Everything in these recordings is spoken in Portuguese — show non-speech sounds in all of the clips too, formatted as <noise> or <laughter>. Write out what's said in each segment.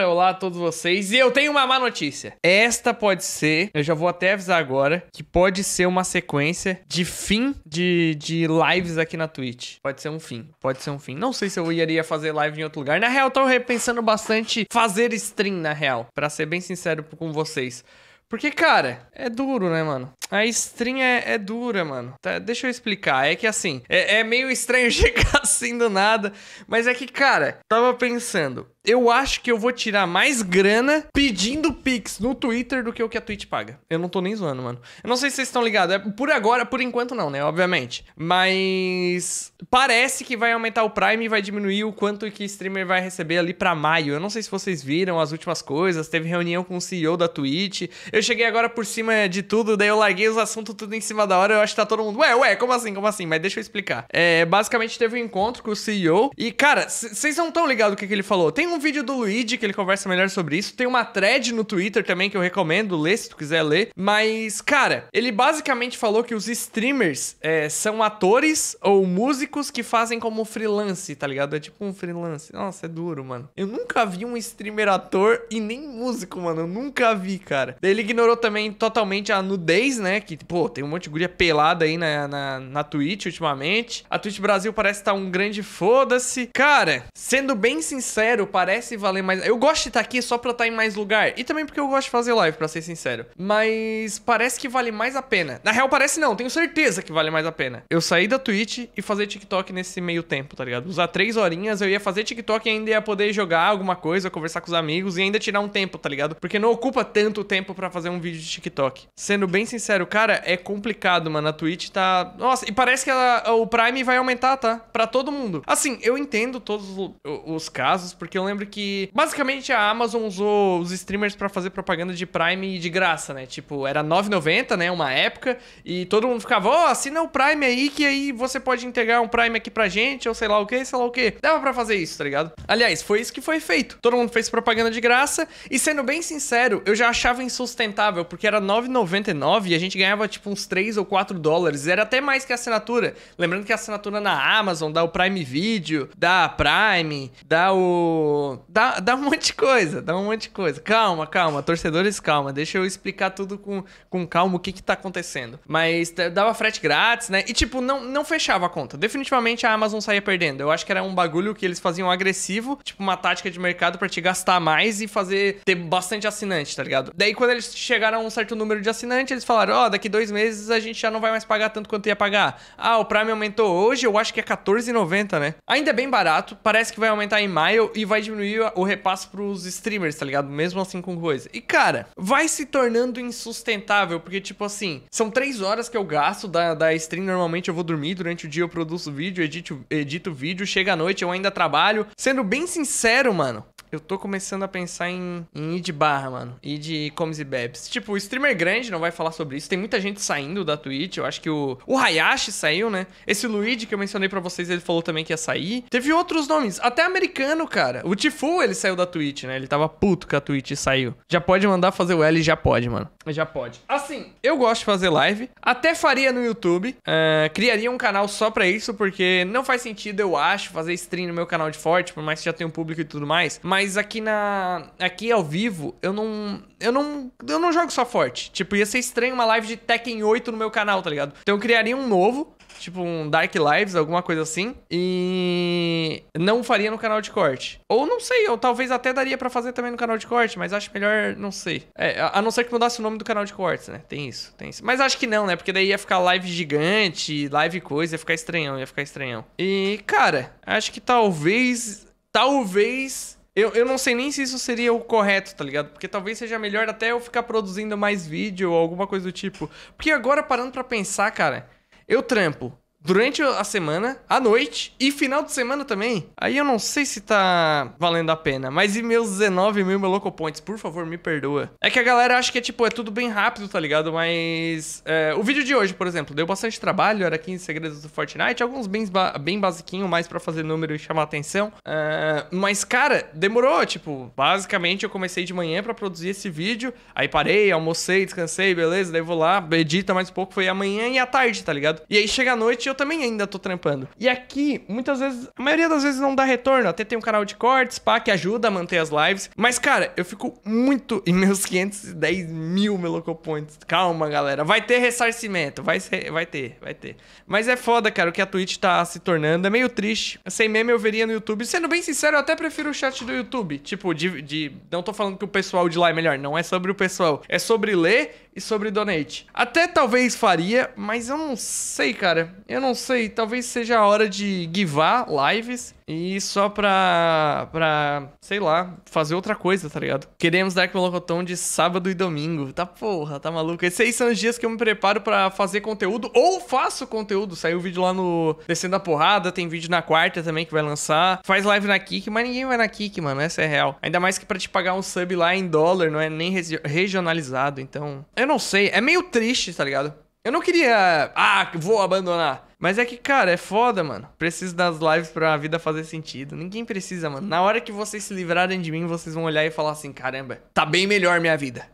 Olá a todos vocês. E eu tenho uma má notícia. Esta pode ser, eu já vou até avisar agora, que pode ser uma sequência de fim de, de lives aqui na Twitch. Pode ser um fim. Pode ser um fim. Não sei se eu iria fazer live em outro lugar. Na real, eu tô repensando bastante fazer stream, na real. para ser bem sincero com vocês. Porque, cara, é duro, né, mano? A string é, é dura, mano. Tá, deixa eu explicar. É que assim, é, é meio estranho <laughs> chegar assim do nada. Mas é que, cara, tava pensando. Eu acho que eu vou tirar mais grana pedindo Pix no Twitter do que o que a Twitch paga. Eu não tô nem zoando, mano. Eu não sei se vocês estão ligados. É, por agora, por enquanto não, né? Obviamente. Mas parece que vai aumentar o Prime e vai diminuir o quanto que streamer vai receber ali para maio. Eu não sei se vocês viram as últimas coisas. Teve reunião com o CEO da Twitch. Eu eu cheguei agora por cima de tudo, daí eu larguei os assuntos tudo em cima da hora. Eu acho que tá todo mundo, ué, ué, como assim, como assim? Mas deixa eu explicar. É, basicamente teve um encontro com o CEO e, cara, vocês não tão ligados o que, que ele falou. Tem um vídeo do Luigi que ele conversa melhor sobre isso. Tem uma thread no Twitter também que eu recomendo ler se tu quiser ler. Mas, cara, ele basicamente falou que os streamers é, são atores ou músicos que fazem como freelance, tá ligado? É tipo um freelance. Nossa, é duro, mano. Eu nunca vi um streamer ator e nem músico, mano. Eu nunca vi, cara. Daí ele ignorou também totalmente a nudez, né? Que, pô, tem um monte de guria pelada aí na, na, na Twitch ultimamente. A Twitch Brasil parece estar tá um grande foda-se. Cara, sendo bem sincero, parece valer mais. Eu gosto de estar tá aqui só pra estar tá em mais lugar. E também porque eu gosto de fazer live, pra ser sincero. Mas parece que vale mais a pena. Na real, parece não. Tenho certeza que vale mais a pena. Eu saí da Twitch e fazer TikTok nesse meio tempo, tá ligado? Usar três horinhas, eu ia fazer TikTok e ainda ia poder jogar alguma coisa, conversar com os amigos e ainda tirar um tempo, tá ligado? Porque não ocupa tanto tempo pra fazer um vídeo de TikTok. Sendo bem sincero, cara, é complicado, mano. A Twitch tá. Nossa, e parece que ela, o Prime vai aumentar, tá? Pra todo mundo. Assim, eu entendo todos os casos, porque eu lembro que basicamente a Amazon usou os streamers para fazer propaganda de Prime de graça, né? Tipo, era 9,90, né? Uma época, e todo mundo ficava, ó, oh, assina o Prime aí, que aí você pode integrar um Prime aqui pra gente, ou sei lá o que, sei lá o que. Dava pra fazer isso, tá ligado? Aliás, foi isso que foi feito. Todo mundo fez propaganda de graça, e sendo bem sincero, eu já achava insustentável sustentável, porque era 9,99 e a gente ganhava tipo uns 3 ou 4 dólares. Era até mais que a assinatura. Lembrando que a assinatura na Amazon dá o Prime Video, dá a Prime, dá o. Dá, dá um monte de coisa, dá um monte de coisa. Calma, calma, torcedores, calma. Deixa eu explicar tudo com, com calma o que que tá acontecendo. Mas dava frete grátis, né? E tipo, não, não fechava a conta. Definitivamente a Amazon saía perdendo. Eu acho que era um bagulho que eles faziam agressivo, tipo uma tática de mercado para te gastar mais e fazer ter bastante assinante, tá ligado? Daí quando eles chegaram a um certo número de assinantes, eles falaram: Ó, oh, daqui dois meses a gente já não vai mais pagar tanto quanto ia pagar. Ah, o Prime aumentou hoje, eu acho que é 14,90, né? Ainda é bem barato, parece que vai aumentar em maio e vai diminuir o repasso pros streamers, tá ligado? Mesmo assim com coisa. E cara, vai se tornando insustentável, porque tipo assim, são três horas que eu gasto da, da stream, normalmente eu vou dormir, durante o dia eu produzo vídeo, edito, edito vídeo, chega à noite eu ainda trabalho. Sendo bem sincero, mano, eu tô começando a pensar em, em ir de barra, mano. Ir de comes e bebes. Tipo, o streamer grande não vai falar sobre isso. Tem muita gente saindo da Twitch. Eu acho que o, o Hayashi saiu, né? Esse Luigi que eu mencionei para vocês, ele falou também que ia sair. Teve outros nomes, até americano, cara. O Tifu, ele saiu da Twitch, né? Ele tava puto que a Twitch saiu. Já pode mandar fazer o L, já pode, mano. Já pode. Assim, eu gosto de fazer live. Até faria no YouTube. Uh, criaria um canal só pra isso, porque não faz sentido, eu acho, fazer stream no meu canal de forte, por mais que já tenha um público e tudo mais. Mas mas aqui na. Aqui ao vivo, eu não. Eu não. Eu não jogo só forte. Tipo, ia ser estranho uma live de Tekken 8 no meu canal, tá ligado? Então eu criaria um novo. Tipo um Dark Lives, alguma coisa assim. E não faria no canal de corte. Ou não sei, ou talvez até daria para fazer também no canal de corte, mas acho melhor, não sei. É, a não ser que mudasse o nome do canal de cortes, né? Tem isso, tem isso. Mas acho que não, né? Porque daí ia ficar live gigante, live coisa, ia ficar estranhão, ia ficar estranhão. E, cara, acho que talvez. Talvez eu, eu não sei nem se isso seria o correto, tá ligado? Porque talvez seja melhor até eu ficar produzindo mais vídeo ou alguma coisa do tipo. Porque agora, parando pra pensar, cara, eu trampo durante a semana, à noite e final de semana também. Aí eu não sei se tá valendo a pena, mas e meus 19 mil Meloco Points? Por favor, me perdoa. É que a galera acha que é tipo, é tudo bem rápido, tá ligado? Mas é, o vídeo de hoje, por exemplo, deu bastante trabalho, era 15 segredos do Fortnite, alguns bem, ba bem basiquinho, mais para fazer número e chamar atenção. É, mas, cara, demorou, tipo, basicamente eu comecei de manhã para produzir esse vídeo, aí parei, almocei, descansei, beleza, daí vou lá, edita mais um pouco, foi amanhã e à tarde, tá ligado? E aí chega à noite eu também ainda tô trampando. E aqui, muitas vezes, a maioria das vezes não dá retorno. Até tem um canal de cortes, pá, que ajuda a manter as lives. Mas, cara, eu fico muito em meus 510 <laughs> mil Meloco Points. Calma, galera. Vai ter ressarcimento. Vai, ser, vai ter, vai ter. Mas é foda, cara, o que a Twitch tá se tornando. É meio triste. Sem meme eu veria no YouTube. Sendo bem sincero, eu até prefiro o chat do YouTube. Tipo, de, de... não tô falando que o pessoal de lá é melhor. Não é sobre o pessoal. É sobre ler e sobre Donate. Até talvez faria, mas eu não sei, cara. Eu não sei. Talvez seja a hora de givar lives e só pra. pra. sei lá, fazer outra coisa, tá ligado? Queremos dar Melocotão de sábado e domingo. Tá porra, tá maluco? Esses aí são os dias que eu me preparo para fazer conteúdo ou faço conteúdo. Saiu vídeo lá no Descendo a Porrada, tem vídeo na quarta também que vai lançar. Faz live na Kik, mas ninguém vai na Kik, mano. Essa é real. Ainda mais que para te pagar um sub lá em dólar, não é nem regionalizado. Então, eu não sei. É meio triste, tá ligado? Eu não queria. Ah, vou abandonar. Mas é que, cara, é foda, mano. Preciso das lives pra vida fazer sentido. Ninguém precisa, mano. Na hora que vocês se livrarem de mim, vocês vão olhar e falar assim: caramba, tá bem melhor minha vida.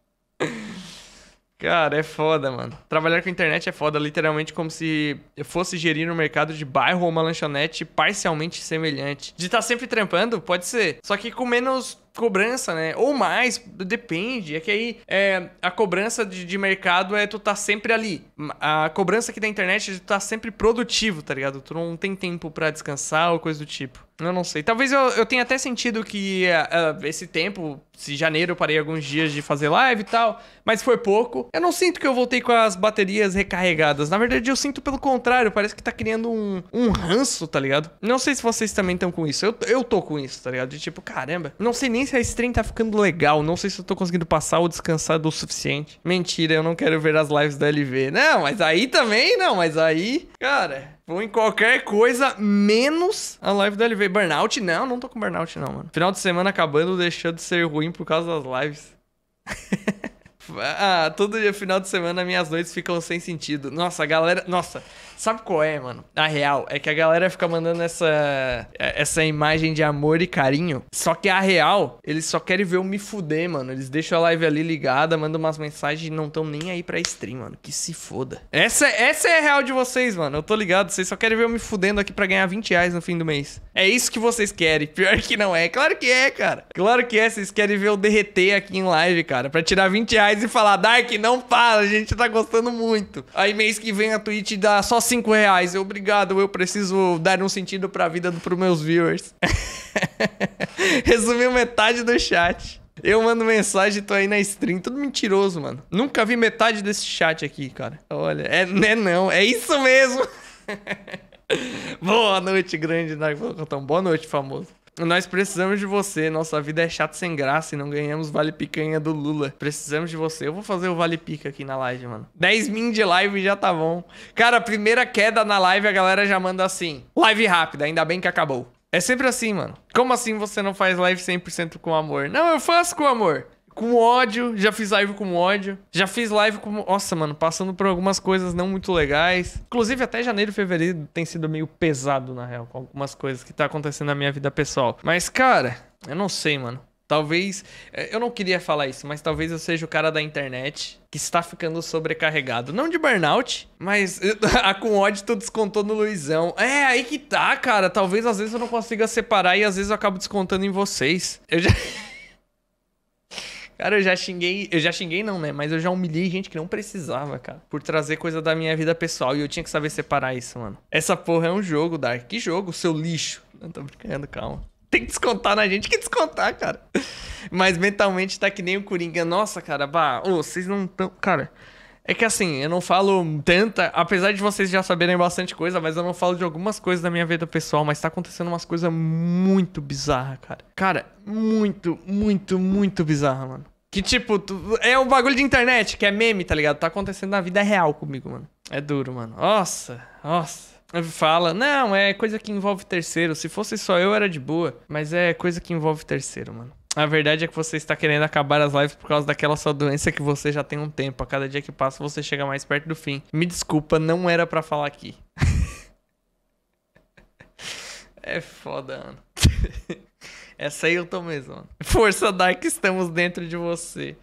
<laughs> cara, é foda, mano. Trabalhar com internet é foda, literalmente como se eu fosse gerir um mercado de bairro ou uma lanchonete parcialmente semelhante. De estar tá sempre trampando, pode ser. Só que com menos cobrança, né? Ou mais, depende. É que aí é, a cobrança de, de, mercado é tu tá sempre ali. A cobrança aqui da internet é tu tá sempre produtivo, tá ligado? Tu não tem tempo para descansar ou coisa do tipo. Eu não sei. Talvez eu, eu tenha até sentido que uh, esse tempo, se janeiro eu parei alguns dias de fazer live e tal, mas foi pouco. Eu não sinto que eu voltei com as baterias recarregadas. Na verdade, eu sinto pelo contrário. Parece que tá criando um, um ranço, tá ligado? Não sei se vocês também estão com isso. Eu, eu tô com isso, tá ligado? De tipo, caramba, não sei nem se a stream tá ficando legal. Não sei se eu tô conseguindo passar ou descansar do suficiente. Mentira, eu não quero ver as lives da LV. Não, mas aí também não, mas aí. Cara. Vou em qualquer coisa, menos a live da LV. Burnout? Não, não tô com burnout não, mano. Final de semana acabando, deixando de ser ruim por causa das lives. <laughs> Ah, todo dia, final de semana, minhas noites ficam sem sentido. Nossa, a galera. Nossa, sabe qual é, mano? A real é que a galera fica mandando essa essa imagem de amor e carinho. Só que a real, eles só querem ver eu me fuder, mano. Eles deixam a live ali ligada, mandam umas mensagens e não tão nem aí pra stream, mano. Que se foda. Essa, essa é a real de vocês, mano. Eu tô ligado. Vocês só querem ver eu me fudendo aqui pra ganhar 20 reais no fim do mês. É isso que vocês querem. Pior que não é. Claro que é, cara. Claro que é. Vocês querem ver eu derreter aqui em live, cara. Pra tirar 20 reais reais e falar, Dark, não para, a gente tá gostando muito. Aí mês que vem a Twitch dá só 5 reais. Eu, obrigado, eu preciso dar um sentido pra vida do, pros meus viewers. <laughs> Resumiu metade do chat. Eu mando mensagem, tô aí na stream. Tudo mentiroso, mano. Nunca vi metade desse chat aqui, cara. Olha, é, né não. É isso mesmo. <laughs> Boa noite, grande Narco. Boa noite, famoso. Nós precisamos de você. Nossa vida é chata sem graça e não ganhamos vale picanha do Lula. Precisamos de você. Eu vou fazer o vale pica aqui na live, mano. 10 min de live já tá bom. Cara, primeira queda na live, a galera já manda assim. Live rápida, ainda bem que acabou. É sempre assim, mano. Como assim você não faz live 100% com amor? Não, eu faço com amor com ódio, já fiz live com ódio, já fiz live com. Nossa, mano, passando por algumas coisas não muito legais. Inclusive, até janeiro e fevereiro tem sido meio pesado, na real, com algumas coisas que tá acontecendo na minha vida pessoal. Mas, cara, eu não sei, mano. Talvez. É, eu não queria falar isso, mas talvez eu seja o cara da internet que está ficando sobrecarregado. Não de burnout, mas <laughs> a com ódio tu descontou no Luizão. É, aí que tá, cara. Talvez às vezes eu não consiga separar e às vezes eu acabo descontando em vocês. Eu já. <laughs> Cara, eu já xinguei, eu já xinguei não, né? Mas eu já humilhei gente que não precisava, cara, por trazer coisa da minha vida pessoal e eu tinha que saber separar isso, mano. Essa porra é um jogo, Dark. Que jogo, seu lixo. Não tô brincando, calma. Tem que descontar na gente, que descontar, cara. Mas mentalmente tá que nem o Coringa. Nossa, cara, bah, ô, vocês não tão, cara. É que assim, eu não falo tanta, apesar de vocês já saberem bastante coisa, mas eu não falo de algumas coisas da minha vida pessoal, mas tá acontecendo umas coisas muito bizarras, cara. Cara, muito, muito, muito bizarra, mano. Que tipo, tu... é um bagulho de internet, que é meme, tá ligado? Tá acontecendo na vida real comigo, mano. É duro, mano. Nossa, nossa. Fala, não, é coisa que envolve terceiro. Se fosse só eu, era de boa. Mas é coisa que envolve terceiro, mano. A verdade é que você está querendo acabar as lives por causa daquela sua doença que você já tem um tempo. A cada dia que passa, você chega mais perto do fim. Me desculpa, não era para falar aqui. <laughs> é foda, mano. <laughs> Essa aí eu tô mesmo. Mano. Força, Dark, estamos dentro de você.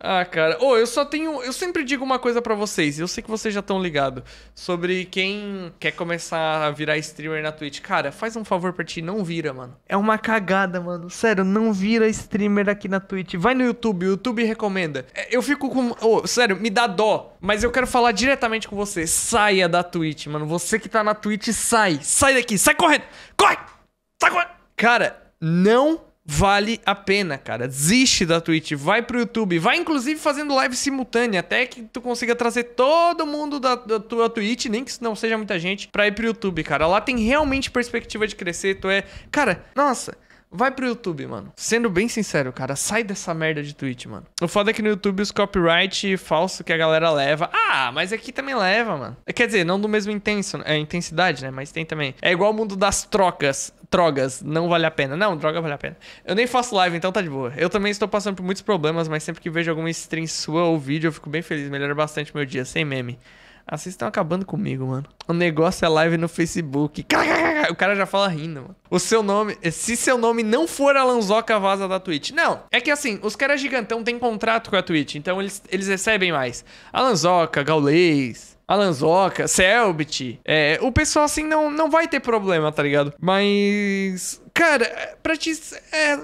Ah, cara. Ô, oh, eu só tenho. Eu sempre digo uma coisa para vocês. Eu sei que vocês já estão ligados. Sobre quem quer começar a virar streamer na Twitch. Cara, faz um favor pra ti. Não vira, mano. É uma cagada, mano. Sério, não vira streamer aqui na Twitch. Vai no YouTube. O YouTube recomenda. É, eu fico com. Ô, oh, sério, me dá dó. Mas eu quero falar diretamente com você. Saia da Twitch, mano. Você que tá na Twitch, sai. Sai daqui. Sai correndo. Corre! Sai correndo. Cara, não vale a pena, cara. Desiste da Twitch, vai pro YouTube, vai inclusive fazendo live simultânea, até que tu consiga trazer todo mundo da, da tua Twitch, nem que não seja muita gente, pra ir pro YouTube, cara. Lá tem realmente perspectiva de crescer, tu é... Cara, nossa... Vai pro YouTube, mano. Sendo bem sincero, cara, sai dessa merda de Twitch, mano. O foda é que no YouTube os copyright falso que a galera leva. Ah, mas aqui também leva, mano. Quer dizer, não do mesmo intenso, é, intensidade, né? Mas tem também. É igual o mundo das trocas. Drogas, não vale a pena. Não, droga vale a pena. Eu nem faço live, então tá de boa. Eu também estou passando por muitos problemas, mas sempre que vejo alguma stream sua ou vídeo, eu fico bem feliz. Melhora bastante meu dia, sem meme. Ah, estão acabando comigo, mano. O negócio é live no Facebook. Caraca! o cara já fala rindo, mano. O seu nome. Se seu nome não for Alanzoca, vaza da Twitch. Não, é que assim, os caras é gigantão têm contrato com a Twitch, então eles, eles recebem mais. Alanzoca, Gaulês. Alanzoca, Selbit. É, o pessoal assim não, não vai ter problema, tá ligado? Mas. Cara, pra ti. É,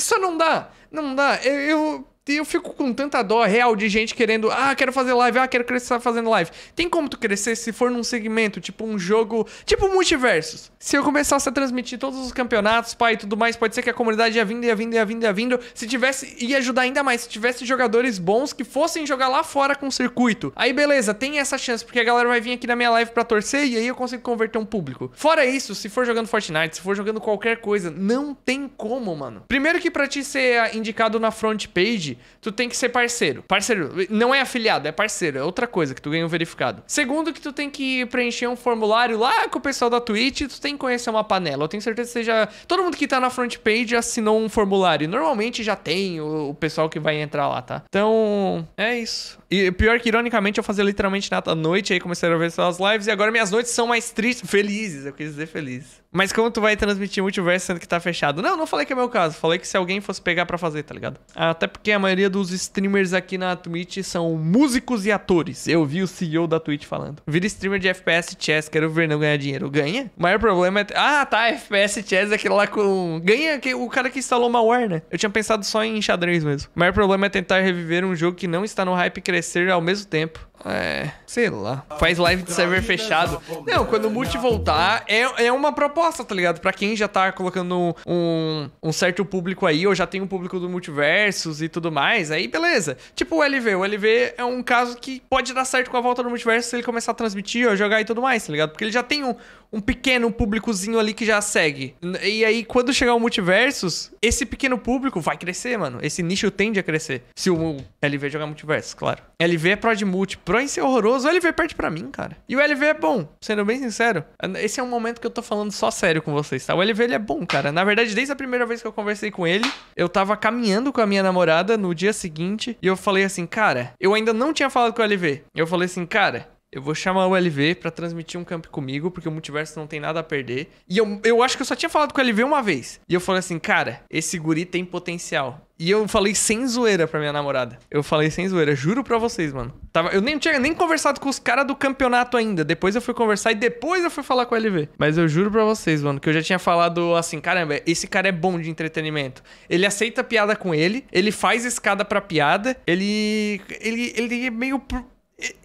só não dá. Não dá. Eu, eu eu fico com tanta dó real de gente querendo, ah, quero fazer live, ah, quero crescer tá fazendo live. Tem como tu crescer se for num segmento, tipo um jogo, tipo multiversos. Se eu começasse a transmitir todos os campeonatos, pai e tudo mais, pode ser que a comunidade ia vindo, ia vindo, ia vindo, ia vindo. Se tivesse, ia ajudar ainda mais. Se tivesse jogadores bons que fossem jogar lá fora com o circuito. Aí beleza, tem essa chance, porque a galera vai vir aqui na minha live pra torcer e aí eu consigo converter um público. Fora isso, se for jogando Fortnite, se for jogando qualquer coisa, não tem como, mano. Primeiro que pra ti ser indicado na front page, tu tem que ser parceiro. Parceiro, não é afiliado, é parceiro, é outra coisa que tu ganha um verificado. Segundo, que tu tem que preencher um formulário lá com o pessoal da Twitch, tu tem que conhecer uma panela. Eu tenho certeza que seja. Todo mundo que tá na front page assinou um formulário. Normalmente já tem o, o pessoal que vai entrar lá, tá? Então, é isso. E pior que, ironicamente, eu fazia literalmente nada à noite, aí começaram a ver suas lives, e agora minhas noites são mais tristes, felizes, eu quis dizer felizes. Mas como tu vai transmitir multiverso sendo que tá fechado? Não, não falei que é meu caso, falei que se alguém fosse pegar para fazer, tá ligado? Até porque é amanhã maioria dos streamers aqui na Twitch são músicos e atores. Eu vi o CEO da Twitch falando. Vira streamer de FPS chess, quero ver não ganhar dinheiro. Ganha? O maior problema é. Ah, tá. FPS chess é aquele lá com. Ganha o cara que instalou malware, né? Eu tinha pensado só em xadrez mesmo. O maior problema é tentar reviver um jogo que não está no hype e crescer ao mesmo tempo. É, sei lá. Faz live de server fechado. Não, quando o multi voltar, é, é uma proposta, tá ligado? Pra quem já tá colocando um, um certo público aí, ou já tem um público do multiversos e tudo mais, aí beleza. Tipo o LV. O LV é um caso que pode dar certo com a volta do multiverso se ele começar a transmitir, ou jogar e tudo mais, tá ligado? Porque ele já tem um, um pequeno públicozinho ali que já segue. E aí, quando chegar o multiversos, esse pequeno público vai crescer, mano. Esse nicho tende a crescer. Se o LV jogar multiversos, claro. LV é prod múltiplo. Proense é horroroso, o LV perde para mim, cara. E o LV é bom, sendo bem sincero. Esse é um momento que eu tô falando só sério com vocês, tá? O LV ele é bom, cara. Na verdade, desde a primeira vez que eu conversei com ele, eu tava caminhando com a minha namorada no dia seguinte e eu falei assim, cara, eu ainda não tinha falado com o LV. Eu falei assim, cara, eu vou chamar o LV para transmitir um camp comigo, porque o multiverso não tem nada a perder. E eu, eu acho que eu só tinha falado com o LV uma vez. E eu falei assim, cara, esse guri tem potencial. E eu falei sem zoeira pra minha namorada. Eu falei sem zoeira, juro pra vocês, mano. Tava, eu nem tinha nem conversado com os caras do campeonato ainda. Depois eu fui conversar e depois eu fui falar com o LV. Mas eu juro pra vocês, mano, que eu já tinha falado assim: caramba, esse cara é bom de entretenimento. Ele aceita piada com ele, ele faz escada pra piada, ele. Ele, ele é meio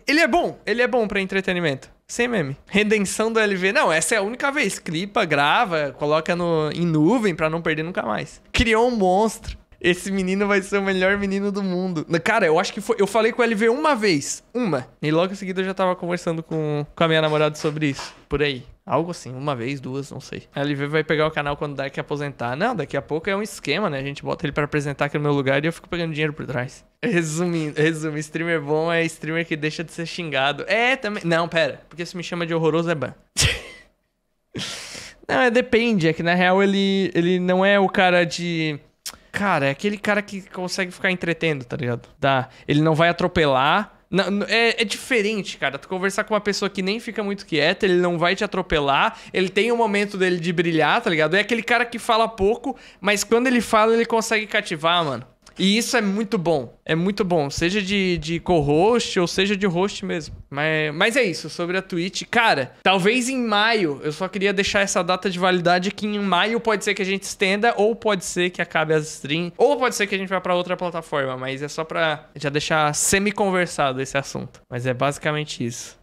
ele é bom, ele é bom para entretenimento. Sem meme. Redenção do LV. Não, essa é a única vez. Clipa, grava, coloca no, em nuvem para não perder nunca mais. Criou um monstro. Esse menino vai ser o melhor menino do mundo. Cara, eu acho que foi. Eu falei com o LV uma vez. Uma. E logo em seguida eu já tava conversando com, com a minha namorada sobre isso. Por aí. Algo assim, uma vez, duas, não sei. A LV vai pegar o canal quando daqui aposentar. Não, daqui a pouco é um esquema, né? A gente bota ele para apresentar aqui no meu lugar e eu fico pegando dinheiro por trás. Resumindo, <laughs> resumo, streamer bom é streamer que deixa de ser xingado. É, também. Não, pera. Porque se me chama de horroroso é ban. <laughs> não, é depende. É que na real ele, ele não é o cara de. Cara, é aquele cara que consegue ficar entretendo, tá ligado? Tá. Ele não vai atropelar é, é, diferente, cara. Tu conversar com uma pessoa que nem fica muito quieta, ele não vai te atropelar, ele tem o um momento dele de brilhar, tá ligado? É aquele cara que fala pouco, mas quando ele fala, ele consegue cativar, mano. E isso é muito bom. É muito bom. Seja de, de co-host ou seja de host mesmo. Mas, mas é isso, sobre a Twitch. Cara, talvez em maio, eu só queria deixar essa data de validade que em maio pode ser que a gente estenda, ou pode ser que acabe as stream, ou pode ser que a gente vá para outra plataforma, mas é só pra já deixar semi-conversado esse assunto. Mas é basicamente isso.